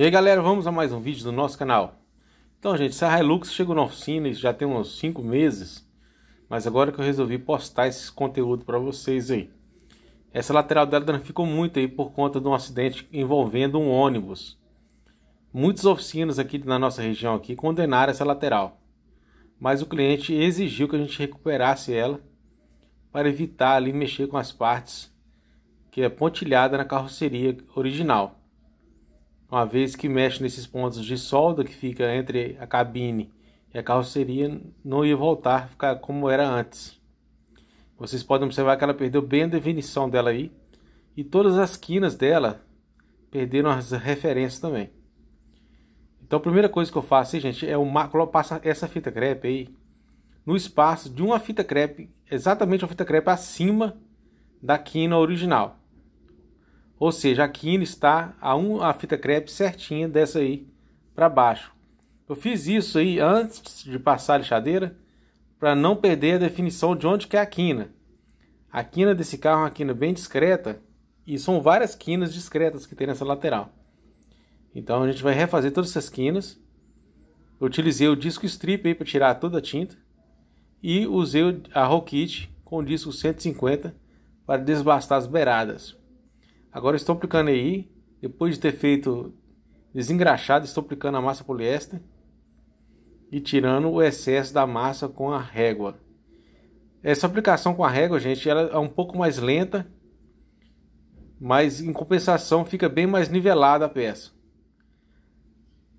E aí galera, vamos a mais um vídeo do nosso canal. Então gente, essa é Hilux chegou na oficina já tem uns 5 meses, mas agora que eu resolvi postar esse conteúdo para vocês aí. Essa lateral dela danificou muito aí por conta de um acidente envolvendo um ônibus. Muitas oficinas aqui na nossa região aqui condenaram essa lateral, mas o cliente exigiu que a gente recuperasse ela para evitar ali mexer com as partes que é pontilhada na carroceria original uma vez que mexe nesses pontos de solda que fica entre a cabine e a carroceria, não ia voltar a ficar como era antes. Vocês podem observar que ela perdeu bem a definição dela aí, e todas as quinas dela perderam as referências também. Então a primeira coisa que eu faço, gente, é o macro passa essa fita crepe aí no espaço de uma fita crepe, exatamente uma fita crepe acima da quina original. Ou seja, a quina está a, um, a fita crepe certinha dessa aí para baixo. Eu fiz isso aí antes de passar a lixadeira para não perder a definição de onde que é a quina. A quina desse carro é uma quina bem discreta e são várias quinas discretas que tem nessa lateral. Então a gente vai refazer todas essas quinas. Eu utilizei o disco strip aí para tirar toda a tinta e usei a roll kit com o disco 150 para desbastar as beiradas. Agora estou aplicando aí, depois de ter feito desengraxado, estou aplicando a massa poliéster e tirando o excesso da massa com a régua. Essa aplicação com a régua, gente, ela é um pouco mais lenta, mas em compensação fica bem mais nivelada a peça.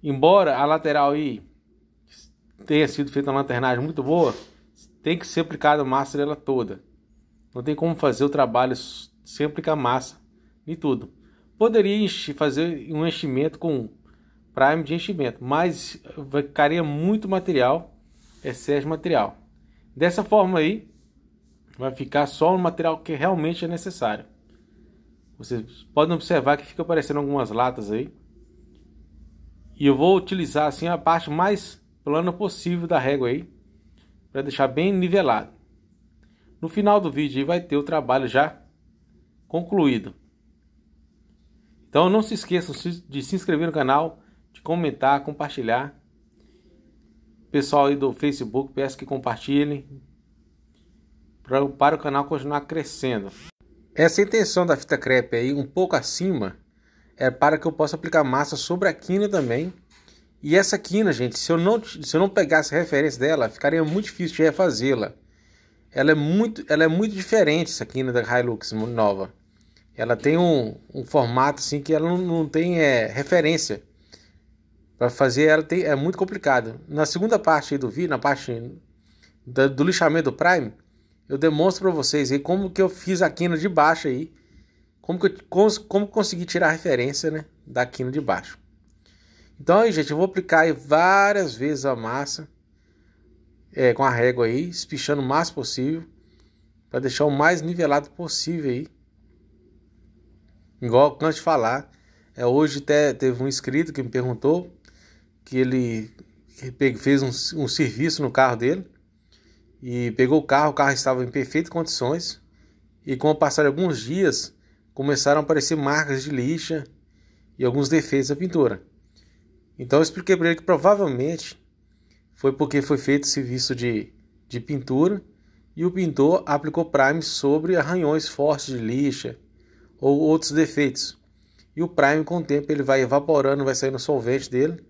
Embora a lateral I tenha sido feita uma lanternagem muito boa, tem que ser aplicada a massa dela toda. Não tem como fazer o trabalho sempre com a massa e tudo. Poderia fazer um enchimento com Prime de enchimento, mas ficaria muito material, excesso de material. Dessa forma aí, vai ficar só o material que realmente é necessário. Vocês podem observar que fica aparecendo algumas latas aí. E eu vou utilizar assim a parte mais plana possível da régua aí, para deixar bem nivelado. No final do vídeo aí vai ter o trabalho já concluído. Então não se esqueçam de se inscrever no canal, de comentar, compartilhar. Pessoal aí do Facebook, peço que compartilhem pra, para o canal continuar crescendo. Essa intenção da fita crepe aí, um pouco acima, é para que eu possa aplicar massa sobre a quina também. E essa quina, gente, se eu não, se eu não pegasse referência dela, ficaria muito difícil de refazê-la. Ela é muito, ela é muito diferente essa quina da Hilux nova. Ela tem um, um formato assim que ela não, não tem é, referência. Para fazer ela tem, é muito complicado. Na segunda parte do vídeo, na parte do, do lixamento do Prime, eu demonstro para vocês aí como que eu fiz a quina de baixo aí. Como que eu, como, como consegui tirar a referência, né, da quina de baixo. Então aí, gente, eu vou aplicar aí várias vezes a massa é, com a régua aí, espichando o mais possível para deixar o mais nivelado possível aí. Igual eu canto de falar. É, hoje até teve um inscrito que me perguntou que ele fez um, um serviço no carro dele e pegou o carro, o carro estava em perfeitas condições e com o passar de alguns dias começaram a aparecer marcas de lixa e alguns defeitos da pintura. Então eu expliquei para ele que provavelmente foi porque foi feito serviço de, de pintura e o pintor aplicou prime sobre arranhões fortes de lixa ou outros defeitos. E o prime, com o tempo, ele vai evaporando, vai saindo solvente dele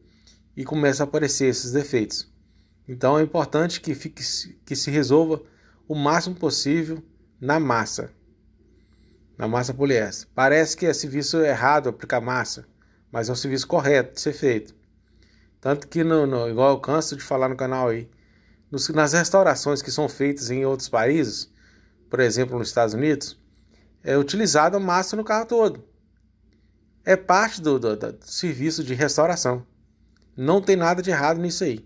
e começa a aparecer esses defeitos. Então é importante que, fique, que se resolva o máximo possível na massa, na massa poliéster. Parece que é serviço errado aplicar massa, mas é um serviço correto de ser feito. Tanto que, no, no, igual eu canso de falar no canal aí, nos, nas restaurações que são feitas em outros países, por exemplo nos Estados Unidos, é utilizado ao máximo no carro todo. É parte do, do, do, serviço de restauração. Não tem nada de errado nisso aí.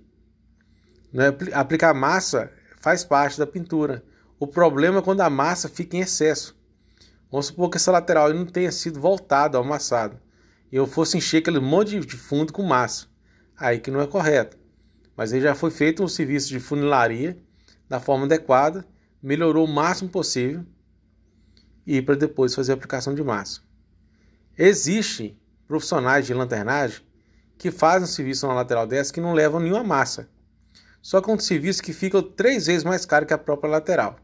Né? Aplicar massa faz parte da pintura. O problema é quando a massa fica em excesso. Vamos supor que essa lateral não tenha sido voltada ao amassado. E eu fosse encher aquele monte de fundo com massa. Aí que não é correto. Mas aí já foi feito um serviço de funilaria da forma adequada, melhorou o máximo possível e para depois fazer a aplicação de massa. Existem profissionais de lanternagem que fazem um serviço na lateral dessa que não levam nenhuma massa. Só que é um serviço que fica três vezes mais caro que a própria lateral.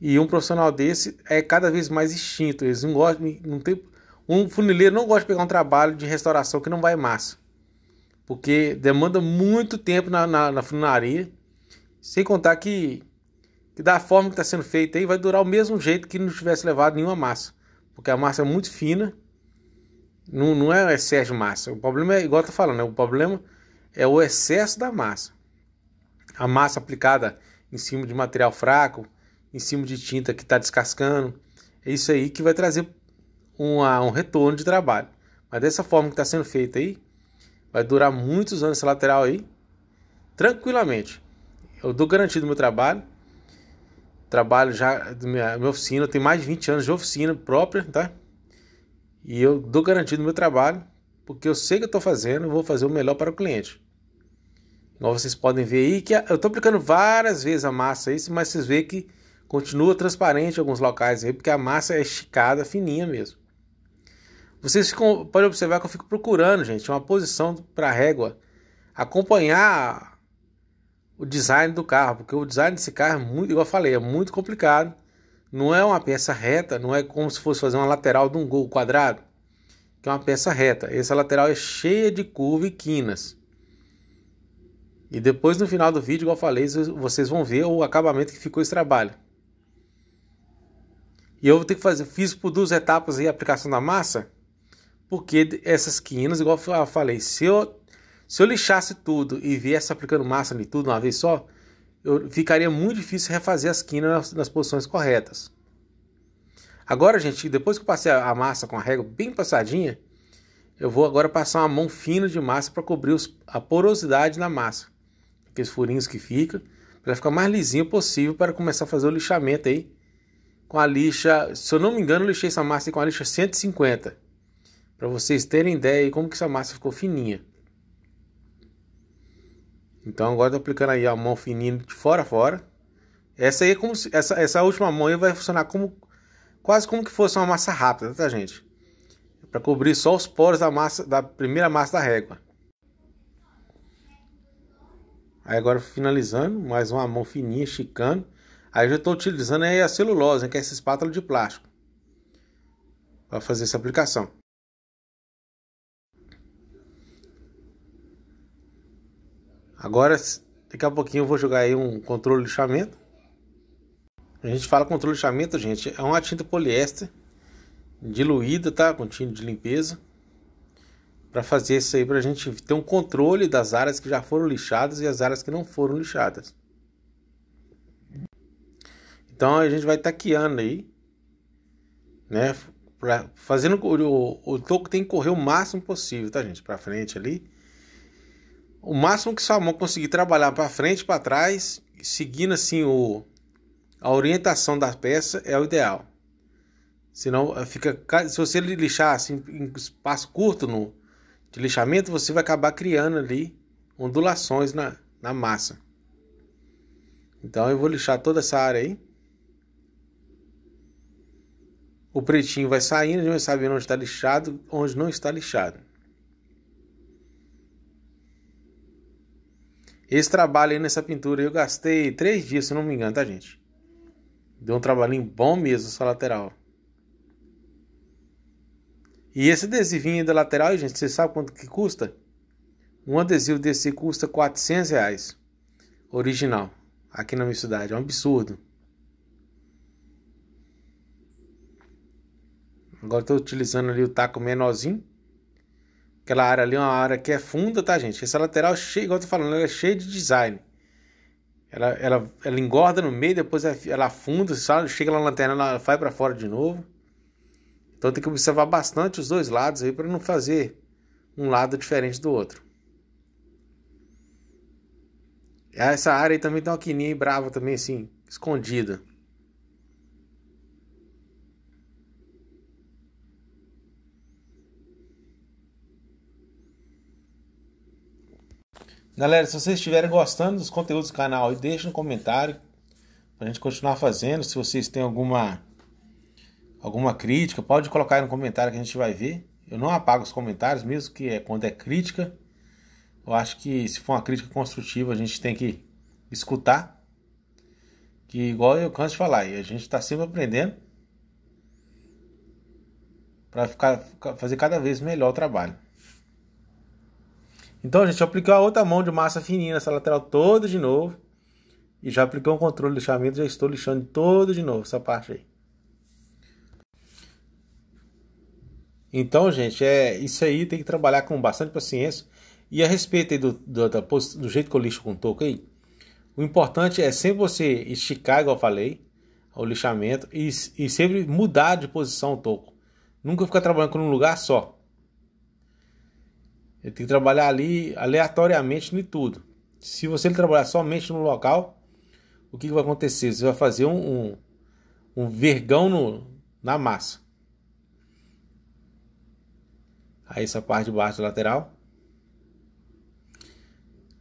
E um profissional desse é cada vez mais extinto. Eles não gostam, não tem, um funileiro não gosta de pegar um trabalho de restauração que não vai massa. Porque demanda muito tempo na, na, na funilaria. Sem contar que que da forma que está sendo feita aí vai durar o mesmo jeito que não tivesse levado nenhuma massa. Porque a massa é muito fina, não, não é o excesso de massa. O problema é, igual eu tô falando, né? o problema é o excesso da massa. A massa aplicada em cima de material fraco, em cima de tinta que está descascando, é isso aí que vai trazer uma, um retorno de trabalho. Mas dessa forma que está sendo feita aí, vai durar muitos anos esse lateral aí, tranquilamente. Eu dou garantido meu trabalho Trabalho já, minha, minha oficina, tem mais de 20 anos de oficina própria, tá? E eu dou garantia do meu trabalho, porque eu sei o que eu estou fazendo, eu vou fazer o melhor para o cliente. Então vocês podem ver aí que eu estou aplicando várias vezes a massa aí, mas vocês veem que continua transparente em alguns locais aí, porque a massa é esticada, fininha mesmo. Vocês ficam, podem observar que eu fico procurando, gente, uma posição para a régua acompanhar o design do carro, porque o design desse carro é muito, igual eu falei, é muito complicado. Não é uma peça reta, não é como se fosse fazer uma lateral de um gol quadrado, que é uma peça reta. Essa lateral é cheia de curva e quinas. E depois no final do vídeo, igual eu falei, vocês vão ver o acabamento que ficou esse trabalho. E eu vou ter que fazer, fiz por duas etapas aí a aplicação da massa, porque essas quinas, igual eu falei, se eu se eu lixasse tudo e viesse aplicando massa em tudo uma vez só, eu ficaria muito difícil refazer as quinas nas, nas, posições corretas. Agora, gente, depois que eu passei a massa com a régua bem passadinha, eu vou agora passar uma mão fina de massa para cobrir os, a porosidade na massa, aqueles furinhos que fica, para ficar mais lisinho possível para começar a fazer o lixamento aí com a lixa, se eu não me engano, eu lixei essa massa com a lixa 150, para vocês terem ideia aí como que essa massa ficou fininha. Então agora tô aplicando aí a mão fininha de fora a fora. Essa aí é como se, essa, essa última mão aí vai funcionar como quase como que fosse uma massa rápida, tá, gente? Para cobrir só os poros da massa da primeira massa da régua. Aí agora finalizando, mais uma mão fininha esticando. Aí eu já estou utilizando aí a celulose, né, que é essa espátula de plástico, para fazer essa aplicação. Agora, daqui a pouquinho eu vou jogar aí um controle de lixamento. A gente fala controle de lixamento, gente, é uma tinta poliéster diluída, tá? Com tinta de limpeza. Para fazer isso aí, para a gente ter um controle das áreas que já foram lixadas e as áreas que não foram lixadas. Então a gente vai taqueando aí, né? Pra, fazendo o, o, toco tem que correr o máximo possível, tá, gente? Para frente ali o máximo que sua mão conseguir trabalhar para frente e para trás, seguindo assim o, a orientação da peça, é o ideal. Senão eh, fica. Se você lixar assim, em espaço curto no, de lixamento, você vai acabar criando ali ondulações na, na massa. Então eu vou lixar toda essa área aí. O pretinho vai saindo, a gente vai saber onde está lixado, onde não está lixado. Esse trabalho aí nessa pintura, eu gastei três dias, se não me engano, tá, gente? Deu um trabalhinho bom mesmo só lateral. E esse adesivinho da lateral, gente, você sabe quanto que custa? Um adesivo desse custa 400 reais. Original. Aqui na minha cidade. É um absurdo. Agora estou utilizando ali o taco menorzinho. Aquela área ali é uma área que é funda, tá, gente? Essa lateral, é cheia, igual eu tô falando, ela é cheia de design. Ela, ela, ela engorda no meio, depois ela afunda, sabe? chega na lanterna, ela vai para fora de novo. Então tem que observar bastante os dois lados aí para não fazer um lado diferente do outro. Essa área aí também tem uma quininha brava também assim, escondida. Galera, se vocês estiverem gostando dos conteúdos do canal, deixem um comentário para a gente continuar fazendo. Se vocês têm alguma, alguma crítica, pode colocar aí no comentário que a gente vai ver. Eu não apago os comentários, mesmo que é, quando é crítica. Eu acho que se for uma crítica construtiva, a gente tem que escutar. Que igual eu canso de falar, a gente está sempre aprendendo para ficar, fazer cada vez melhor o trabalho. Então, gente, aplicou apliquei a outra mão de massa fininha nessa lateral toda de novo. E já apliquei um controle de lixamento, já estou lixando todo de novo essa parte aí. Então, gente, é isso aí tem que trabalhar com bastante paciência. E a respeito do, do, do jeito que eu lixo com o toco aí, o importante é sempre você esticar, igual eu falei, o lixamento, e, e sempre mudar de posição o toco. Nunca ficar trabalhando com um lugar só. Ele tem que trabalhar ali aleatoriamente em tudo. Se você trabalhar somente no local, o que, que vai acontecer? Você vai fazer um, um, um vergão no, na massa. Aí essa parte de baixo lateral.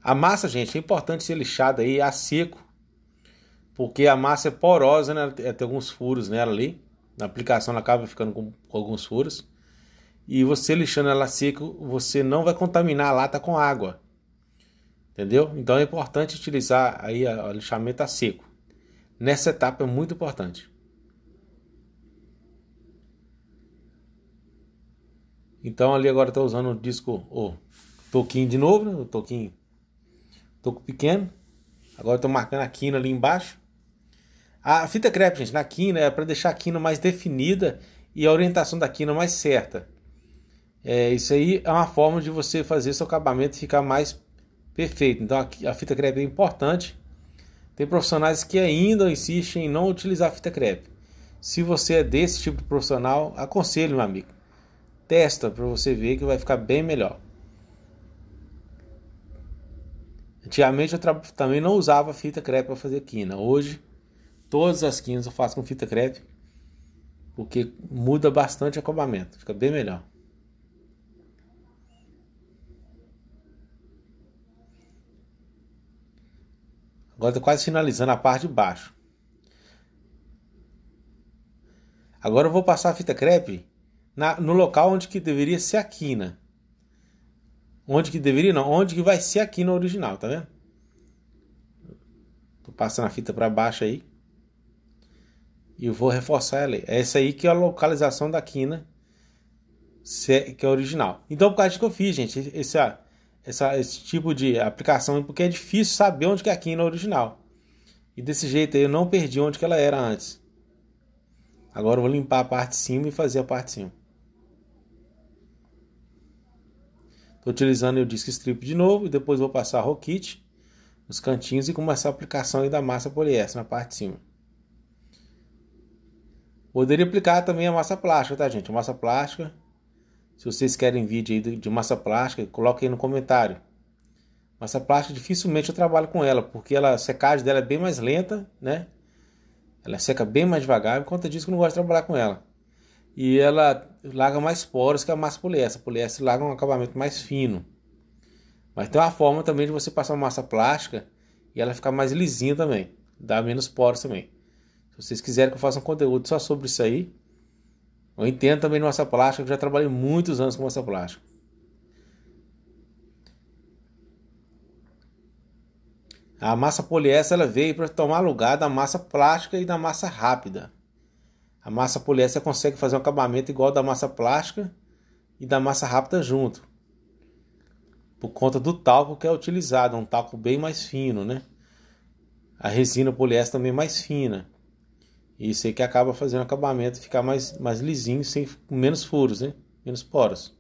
A massa, gente, é importante ser lixada aí a seco, porque a massa é porosa, né? Tem alguns furos nela ali. Na aplicação ela acaba ficando com, com alguns furos. E você lixando ela seco, você não vai contaminar a lata com água. Entendeu? Então é importante utilizar aí o lixamento a seco. Nessa etapa é muito importante. Então ali agora estou usando o disco, o toquinho de novo, né? o toquinho, toco pequeno. Agora estou marcando a quina ali embaixo. A fita crepe, gente, na quina é para deixar a quina mais definida e a orientação da quina mais certa. É, isso aí é uma forma de você fazer seu acabamento ficar mais perfeito. Então a, a fita crepe é importante. Tem profissionais que ainda insistem em não utilizar fita crepe. Se você é desse tipo de profissional, aconselho, meu amigo. Testa para você ver que vai ficar bem melhor. Antigamente eu também não usava fita crepe para fazer quina. Hoje, todas as quinas eu faço com fita crepe, porque muda bastante o acabamento, fica bem melhor. Agora estou quase finalizando a parte de baixo. Agora eu vou passar a fita crepe na, no local onde que deveria ser a quina. Onde que deveria não, onde que vai ser a quina original, tá vendo? Tô passando a fita para baixo aí. E vou reforçar ela aí. É essa aí que é a localização da quina é, que é original. Então, por causa que eu fiz, gente, esse, ó, essa, esse tipo de aplicação, porque é difícil saber onde que é a quina original. E desse jeito aí eu não perdi onde que ela era antes. Agora eu vou limpar a parte de cima e fazer a parte de cima. Estou utilizando o disco strip de novo e depois vou passar a rockit nos cantinhos e começar a aplicação da massa poliéster na parte de cima. Poderia aplicar também a massa plástica, tá gente? A massa plástica se vocês querem vídeo aí de massa plástica, coloquem aí no comentário. Massa plástica dificilmente eu trabalho com ela, porque ela, a secagem dela é bem mais lenta, né? Ela seca bem mais devagar, por conta disso que eu não gosto de trabalhar com ela. E ela larga mais poros que a massa poliéster. A poliéster larga um acabamento mais fino. Mas tem uma forma também de você passar massa plástica e ela ficar mais lisinha também. Dá menos poros também. Se vocês quiserem que eu faça um conteúdo só sobre isso aí, eu entendo também nossa massa plástica, já trabalhei muitos anos com massa plástica. A massa poliéster ela veio para tomar lugar da massa plástica e da massa rápida. A massa poliéster consegue fazer um acabamento igual da massa plástica e da massa rápida junto. Por conta do talco que é utilizado, um talco bem mais fino, né? A resina poliéster também é mais fina. Isso aí que acaba fazendo o acabamento ficar mais, mais lisinho, sem, com menos furos, né? menos poros.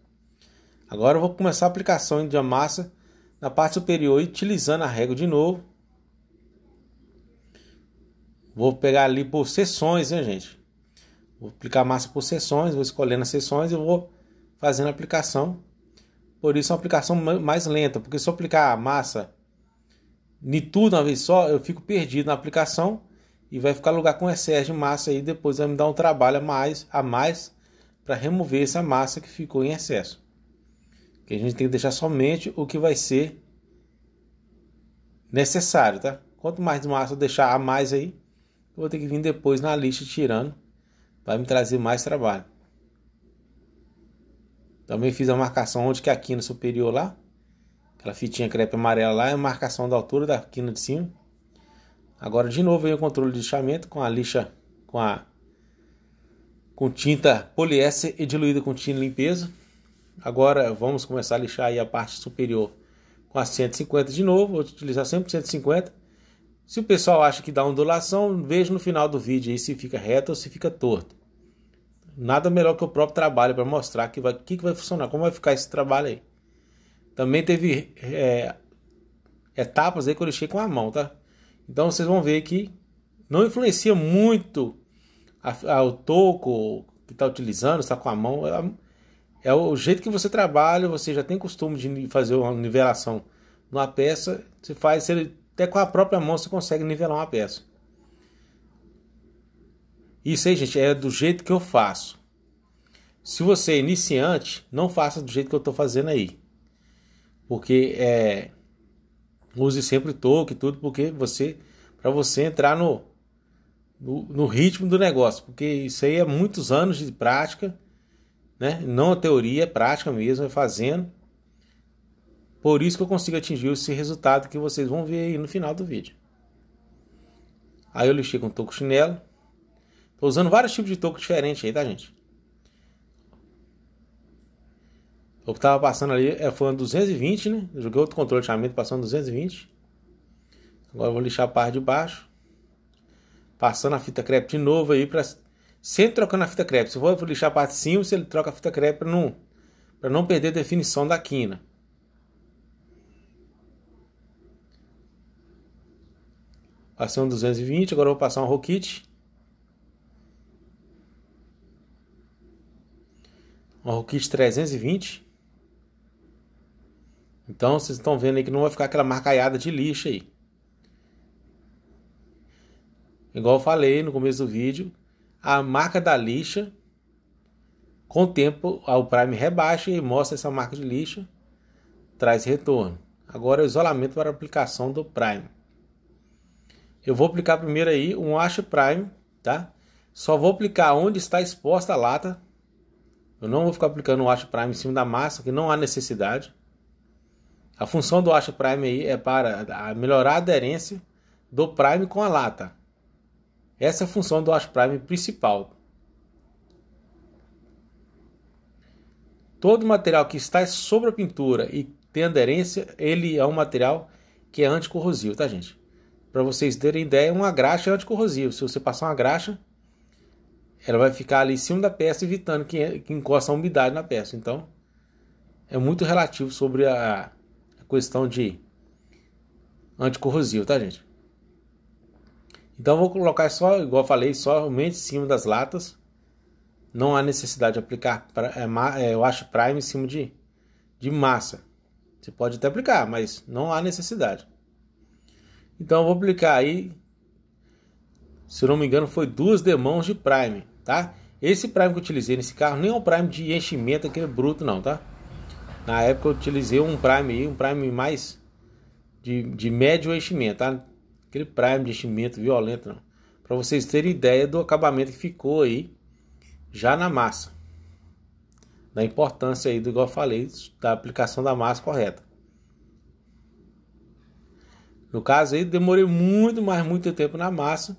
Agora eu vou começar a aplicação de massa na parte superior, utilizando a régua de novo. Vou pegar ali por seções, né, gente? Vou aplicar massa por seções, vou escolhendo as seções e vou fazendo a aplicação. Por isso é uma aplicação mais lenta, porque se eu aplicar a massa em tudo uma vez só, eu fico perdido na aplicação e vai ficar lugar com excesso de massa aí, depois vai me dar um trabalho a mais, a mais para remover essa massa que ficou em excesso. Que a gente tem que deixar somente o que vai ser necessário, tá? Quanto mais massa eu deixar a mais aí, eu vou ter que vir depois na lista tirando, vai me trazer mais trabalho. Também fiz a marcação onde que é a quina superior lá, aquela fitinha crepe amarela lá, é a marcação da altura da quina de cima. Agora de novo aí o controle de lixamento com a lixa com a com tinta poliéster e diluída com tinta limpeza. Agora vamos começar a lixar aí a parte superior com a 150 de novo, vou utilizar sempre 150. Se o pessoal acha que dá ondulação, veja no final do vídeo aí se fica reto ou se fica torto. Nada melhor que o próprio trabalho para mostrar que vai que, que vai funcionar, como vai ficar esse trabalho aí. Também teve é, etapas aí que eu lixei com a mão, tá? Então vocês vão ver que não influencia muito a, a, o toco que está utilizando, está com a mão. É, é, o jeito que você trabalha, você já tem costume de fazer uma nivelação numa peça, você faz, você, até com a própria mão você consegue nivelar uma peça. Isso aí, gente, é do jeito que eu faço. Se você é iniciante, não faça do jeito que eu estou fazendo aí. Porque é, Use sempre toque e tudo, porque você para você entrar no, no, no ritmo do negócio, porque isso aí é muitos anos de prática, né? Não a teoria, é prática mesmo, é fazendo. Por isso que eu consigo atingir esse resultado que vocês vão ver aí no final do vídeo. Aí eu lixei com toco chinelo. Tô usando vários tipos de toco diferente aí, tá, gente? O que estava passando ali é, foi 220, né? joguei outro controle de chamamento passando 220. Agora vou lixar a parte de baixo. Passando a fita crepe de novo aí para sempre trocando a fita crepe. Se eu vou lixar a parte de cima, se ele troca a fita crepe para não para não perder a definição da quina. Passei um 220, agora vou passar um roquite. Um roquite 320. Então vocês estão vendo aí que não vai ficar aquela marcaiada de lixo aí. Igual eu falei no começo do vídeo, a marca da lixa, com o tempo o Prime rebaixa e mostra essa marca de lixa, traz retorno. Agora é o isolamento para aplicação do Prime. Eu vou aplicar primeiro aí um Ash Prime, tá? Só vou aplicar onde está exposta a lata. Eu não vou ficar aplicando o Ash Prime em cima da massa, que não há necessidade. A função do Astro Prime aí é para melhorar a aderência do Prime com a lata. Essa é a função do Astro Prime principal. Todo material que está sobre a pintura e tem aderência, ele é um material que é anticorrosivo, tá gente? Para vocês terem ideia, uma graxa é anticorrosivo. Se você passar uma graxa, ela vai ficar ali em cima da peça, evitando que, que encosta a umidade na peça. Então, é muito relativo sobre a, questão de anticorrosivo, tá, gente? Então vou colocar só, igual eu falei, somente em cima das latas. Não há necessidade de aplicar, é, é, eu acho, prime em cima de, de massa. Você pode até aplicar, mas não há necessidade. Então vou aplicar aí, se não me engano, foi duas demãos de prime, tá? Esse prime que eu utilizei nesse carro nem é um prime de enchimento aquele bruto não, tá? Na época eu utilizei um prime um prime mais de, de médio enchimento, tá? Aquele prime de enchimento violento, não. Para vocês terem ideia do acabamento que ficou aí já na massa. Da importância aí do igual eu falei, da aplicação da massa correta. No caso aí demorei muito, mas muito tempo na massa,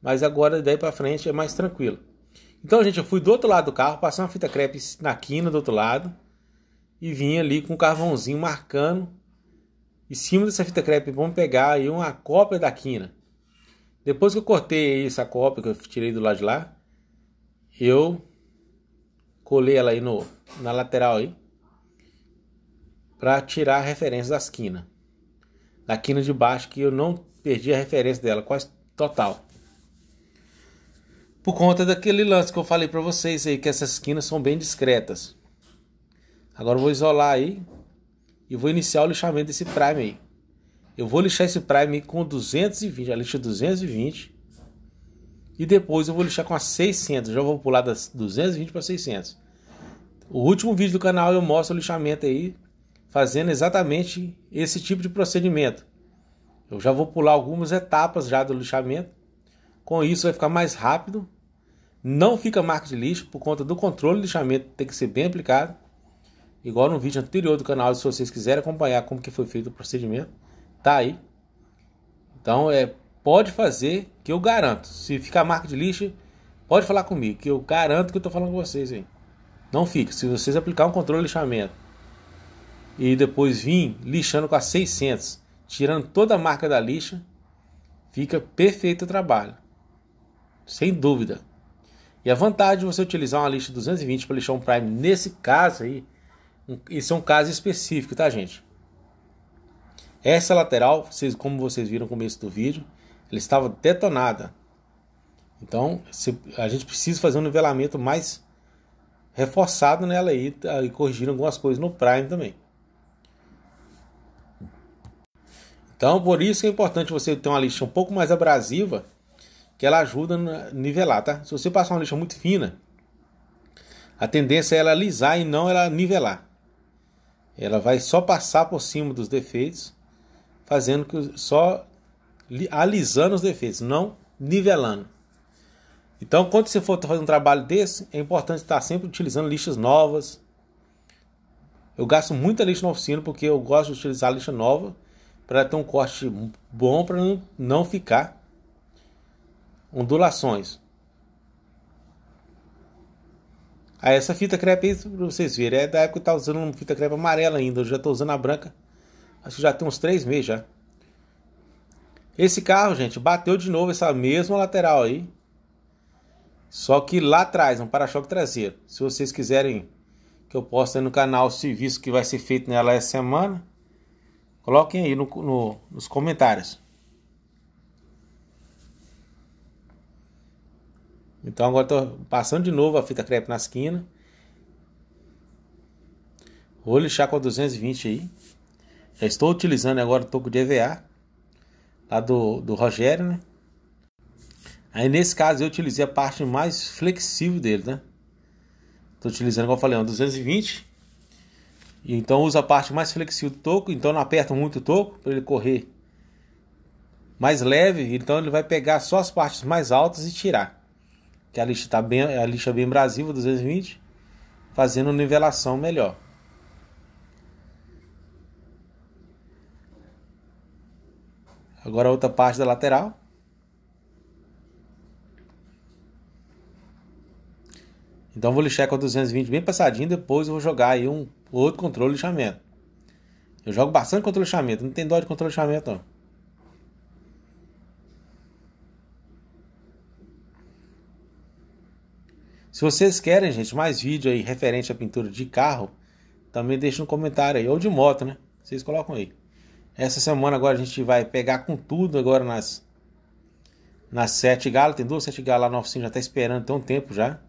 mas agora daí para frente é mais tranquilo. Então, gente, eu fui do outro lado do carro, passei uma fita crepe na quina do outro lado e vinha ali com um carvãozinho marcando em cima dessa fita crepe. Vamos pegar aí uma cópia da quina. Depois que eu cortei essa cópia que eu tirei do lado de lá, eu colei ela aí no, na lateral aí para tirar a referência da quina Da quina de baixo que eu não perdi a referência dela, quase total. Por conta daquele lance que eu falei para vocês aí que essas quinas são bem discretas. Agora eu vou isolar aí e vou iniciar o lixamento desse prime aí. Eu vou lixar esse prime com 220, já lixo 220. E depois eu vou lixar com a 600, já vou pular das 220 para 600. O último vídeo do canal eu mostro o lixamento aí, fazendo exatamente esse tipo de procedimento. Eu já vou pular algumas etapas já do lixamento. Com isso vai ficar mais rápido. Não fica marca de lixo por conta do controle de lixamento, tem que ser bem aplicado igual no vídeo anterior do canal, se vocês quiserem acompanhar como que foi feito o procedimento, tá aí. Então, é, pode fazer, que eu garanto. Se ficar marca de lixo, pode falar comigo, que eu garanto que eu tô falando com vocês aí. Não fica, se vocês aplicar um controle de lixamento e depois vir lixando com a 600, tirando toda a marca da lixa, fica perfeito o trabalho. Sem dúvida. E a vantagem de você utilizar uma lixa 220 para lixar um prime nesse caso aí, isso esse é um caso específico, tá, gente? Essa lateral, vocês, como vocês viram no começo do vídeo, ela estava detonada. Então, se, a gente precisa fazer um nivelamento mais reforçado nela aí tá, e corrigir algumas coisas no Prime também. Então, por isso é importante você ter uma lixa um pouco mais abrasiva, que ela ajuda a nivelar, tá? Se você passar uma lixa muito fina, a tendência é ela alisar e não ela nivelar. Ela vai só passar por cima dos defeitos, fazendo que só alisando os defeitos, não nivelando. Então, quando você for fazer um trabalho desse, é importante estar sempre utilizando lixas novas. Eu gasto muita lixa na oficina porque eu gosto de utilizar lixa nova para ter um corte bom para não ficar ondulações. Aí essa fita crepe aí, pra vocês verem, é da época que eu usando uma fita crepe amarela ainda. Eu já tô usando a branca. Acho que já tem uns três meses já. Esse carro, gente, bateu de novo essa mesma lateral aí. Só que lá atrás, um para-choque traseiro. Se vocês quiserem que eu poste aí no canal o serviço que vai ser feito nela essa semana, coloquem aí no, no, nos comentários. Então agora estou passando de novo a fita crepe na esquina. Vou chá com 220 aí. Já estou utilizando agora o toco de EVA. Lá do, do Rogério, né? Aí nesse caso eu utilizei a parte mais flexível dele, né? Estou utilizando, como eu falei, um 220. Então usa a parte mais flexível do toco. Então não aperta muito o toco para ele correr mais leve. Então ele vai pegar só as partes mais altas e tirar que a lixa tá bem, a lixa bem brasiva assim, 220, fazendo nivelação melhor. Agora a outra parte da lateral. Então vou lixar com a 220 bem passadinho, depois eu vou jogar aí um outro controle de lixamento. Eu jogo bastante controle de lixamento, não tem dó de controle de lixamento não. Se vocês querem, gente, mais vídeo aí referente à pintura de carro, também deixa no comentário aí, ou de moto, né? Vocês colocam aí. Essa semana agora a gente vai pegar com tudo agora nas nas sete galas, tem duas sete galas lá na oficina, já tá esperando, tem um tempo já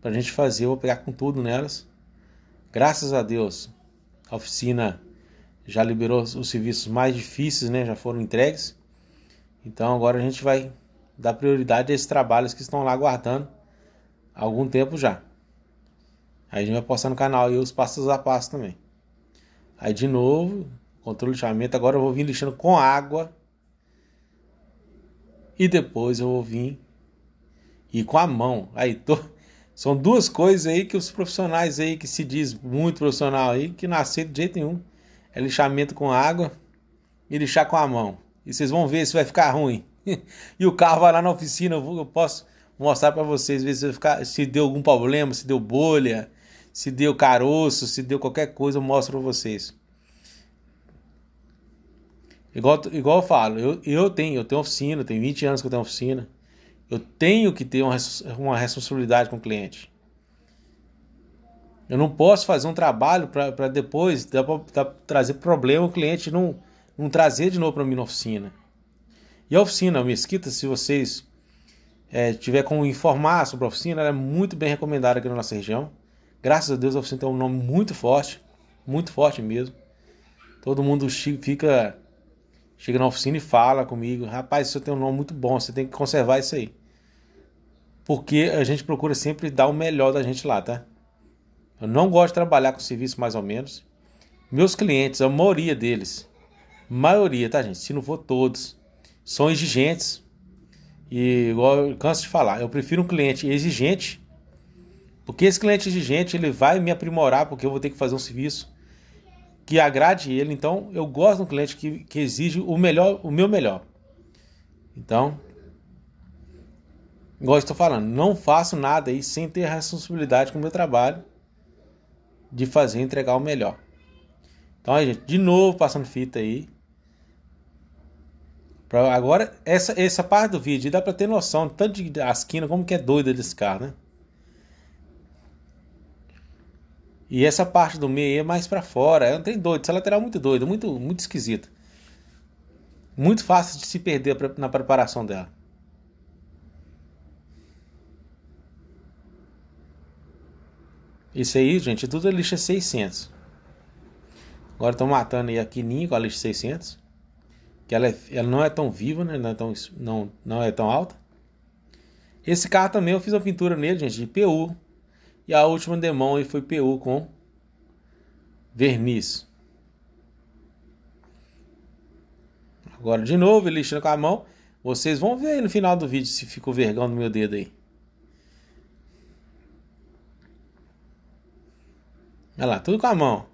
pra gente fazer, eu vou pegar com tudo nelas. Graças a Deus, a oficina já liberou os serviços mais difíceis, né? Já foram entregues. Então agora a gente vai dar prioridade a esses trabalhos que estão lá aguardando há algum tempo já. Aí a gente vai postar no canal e os passos a passo também. Aí de novo, controle de lixamento. Agora eu vou vir lixando com água. E depois eu vou vir e com a mão. Aí tô... são duas coisas aí que os profissionais aí que se diz muito profissional aí que não de jeito nenhum. É lixamento com água e lixar com a mão. E vocês vão ver se vai ficar ruim. e o carro vai lá na oficina, eu posso mostrar para vocês, ver se, ficar, se deu algum problema, se deu bolha, se deu caroço, se deu qualquer coisa, eu mostro para vocês. Igual, igual eu falo, eu, eu tenho, eu tenho oficina, tem 20 anos que eu tenho oficina. Eu tenho que ter uma, uma responsabilidade com o cliente. Eu não posso fazer um trabalho para depois dá pra, dá pra trazer problema o cliente não, não trazer de novo para mim na oficina. E a oficina, a mesquita, se vocês é, tiver como informar sobre a oficina, ela é muito bem recomendada aqui na nossa região. Graças a Deus a oficina tem um nome muito forte, muito forte mesmo. Todo mundo fica chega na oficina e fala comigo, rapaz, você tem um nome muito bom, você tem que conservar isso aí. Porque a gente procura sempre dar o melhor da gente lá, tá? Eu não gosto de trabalhar com serviço mais ou menos. Meus clientes, a maioria deles, maioria, tá gente? Se não for todos, são exigentes, e igual eu canso de falar, eu prefiro um cliente exigente, porque esse cliente exigente ele vai me aprimorar, porque eu vou ter que fazer um serviço que agrade ele. Então eu gosto de um cliente que, que exige o melhor, o meu melhor. Então, igual eu estou falando, não faço nada aí sem ter responsabilidade com o meu trabalho de fazer entregar o melhor. Então, aí, gente, de novo passando fita aí agora, essa, essa parte do vídeo dá para ter noção tanto de asquina como que é doida desse carro, né? E essa parte do meio é mais para fora. É um trem doido. Essa lateral é muito doida, muito, muito esquisita. Muito fácil de se perder na preparação dela. Isso aí, gente, é tudo é lixa 600. Agora estão matando aí a quininha com a lixa 600 que ela, é, ela não é tão viva, né? não, é tão, não, não é tão alta. Esse carro também eu fiz uma pintura nele, gente, de PU. E a última demão foi PU com verniz. Agora de novo, ele lixando com a mão. Vocês vão ver aí no final do vídeo se ficou vergão no meu dedo aí. Olha lá, tudo com a mão.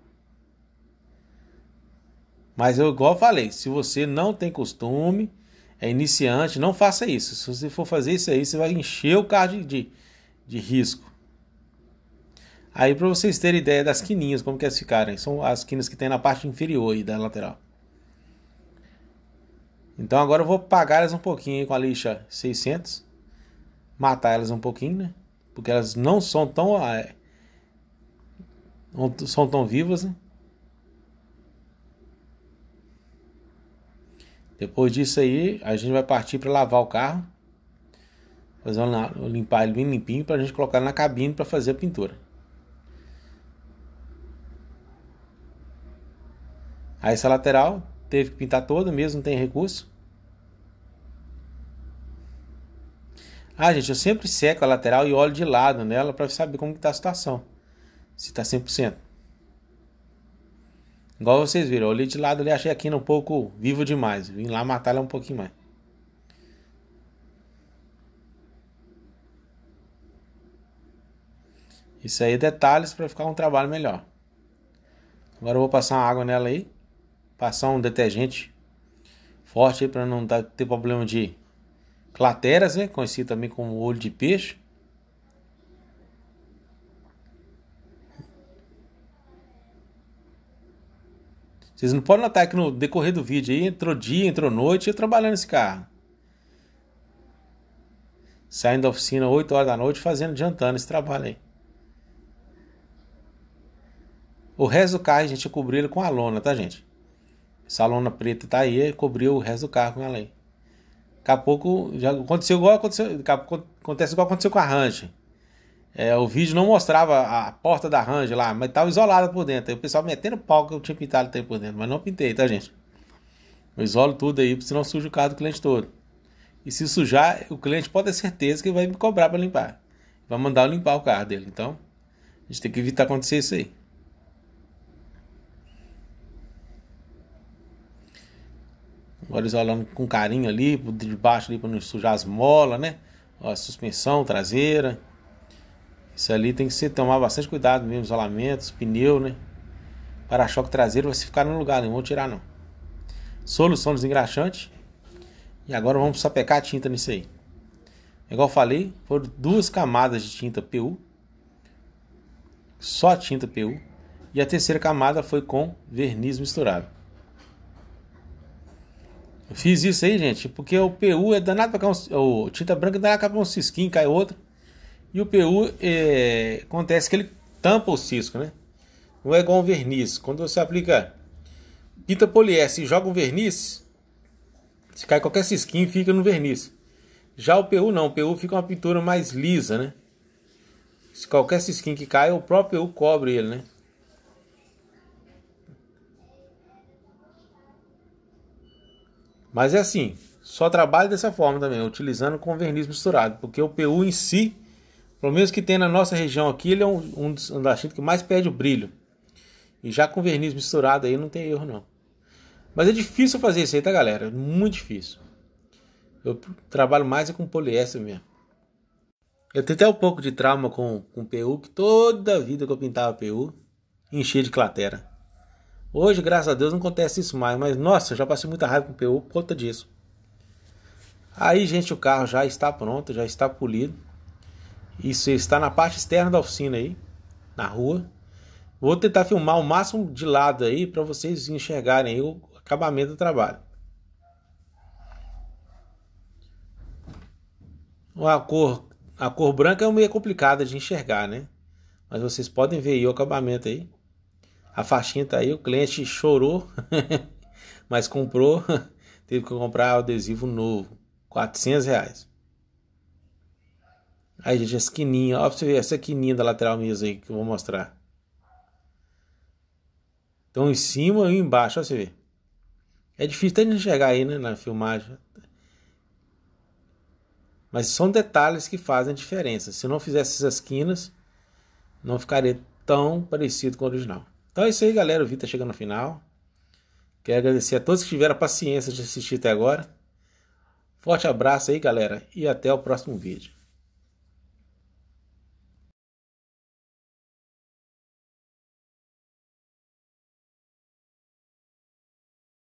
Mas eu, igual falei, se você não tem costume, é iniciante, não faça isso. Se você for fazer isso aí, você vai encher o carro de, de, de risco. Aí para vocês terem ideia das quininhas, como que elas ficarem. São as quinas que tem na parte inferior aí da lateral. Então agora eu vou pagar elas um pouquinho com a lixa 600. Matar elas um pouquinho, né? Porque elas não são tão... É, não são tão vivas, né? Depois disso aí, a gente vai partir para lavar o carro. Fazer uma, limpar ele bem limpinho para a gente colocar na cabine para fazer a pintura. Aí essa lateral teve que pintar toda mesmo, não tem recurso. Ah, gente, eu sempre seco a lateral e olho de lado nela para saber como está a situação. Se está 100%. Igual vocês viram, eu olhei de lado e achei a Kina um pouco vivo demais. Vim lá matar ela um pouquinho mais. Isso aí é detalhes para ficar um trabalho melhor. Agora eu vou passar uma água nela aí. Passar um detergente forte para não ter problema de clateras, né? Conhecido também como olho de peixe. Vocês não podem notar que no decorrer do vídeo aí entrou dia, entrou noite, eu trabalhando esse carro. Saindo da oficina 8 horas da noite, fazendo, jantando esse trabalho aí. O resto do carro a gente cobriu ele com a lona, tá, gente? Essa lona preta tá aí, é cobriu o resto do carro com ela aí. Daqui a pouco já aconteceu igual aconteceu, acontece igual aconteceu com a Ranch. É, o vídeo não mostrava a porta da Range lá, mas estava isolada por dentro. Aí o pessoal metendo pau que eu tinha pintado por dentro, mas não pintei, tá, gente? Eu isolo tudo aí, senão suja o carro do cliente todo. E se sujar, o cliente pode ter certeza que vai me cobrar para limpar. Vai mandar eu limpar o carro dele. Então, a gente tem que evitar acontecer isso aí. Agora isolando com carinho ali, por debaixo ali para não sujar as molas, né? Ó, a suspensão traseira. Isso ali tem que ser tomar bastante cuidado mesmo, isolamentos, pneu, né? Para-choque traseiro vai se ficar no lugar, não vou tirar não. Solução desengraxante. E agora vamos sapecar a tinta nisso aí. Igual falei, foram duas camadas de tinta PU. Só tinta PU. E a terceira camada foi com verniz misturado. Eu fiz isso aí, gente, porque o PU é danado para cá, um, o tinta branca é danado para um cisquinho, cai outro. E o PU é, acontece que ele tampa o cisco, né? Não é igual um verniz. Quando você aplica pinta poliéster e joga um verniz, se cai qualquer cisquinho, fica no verniz. Já o PU não, o PU fica uma pintura mais lisa, né? Se qualquer cisquinho que cai, o próprio PU cobre ele, né? Mas é assim, só trabalho dessa forma também, utilizando com verniz misturado, porque o PU em si pelo menos que tem na nossa região aqui, ele é um, um, dos, um das tintas que mais perde o brilho. E já com verniz misturado aí não tem erro não. Mas é difícil fazer isso aí, tá galera? É muito difícil. Eu trabalho mais é com poliéster mesmo. Eu tenho até um pouco de trauma com, com PU, que toda a vida que eu pintava PU, enchia de clatera. Hoje, graças a Deus, não acontece isso mais, mas nossa, já passei muita raiva com PU por conta disso. Aí, gente, o carro já está pronto, já está polido. Isso está na parte externa da oficina aí, na rua. Vou tentar filmar o máximo de lado aí para vocês enxergarem o acabamento do trabalho. A cor, a cor branca é meio complicada de enxergar, né? Mas vocês podem ver aí o acabamento aí. A faixinha tá aí, o cliente chorou, mas comprou. Teve que comprar adesivo novo, 400 reais. Aí, gente, essa quininha. Ó, pra você ver essa quininha da lateral mesmo aí que eu vou mostrar. Então, em cima e embaixo, ó, você vê. É difícil até de enxergar aí, né, na filmagem. Mas são detalhes que fazem a diferença. Se não fizesse essas quinas, não ficaria tão parecido com o original. Então é isso aí, galera. O vídeo tá chegando no final. Quero agradecer a todos que tiveram a paciência de assistir até agora. Forte abraço aí, galera, e até o próximo vídeo.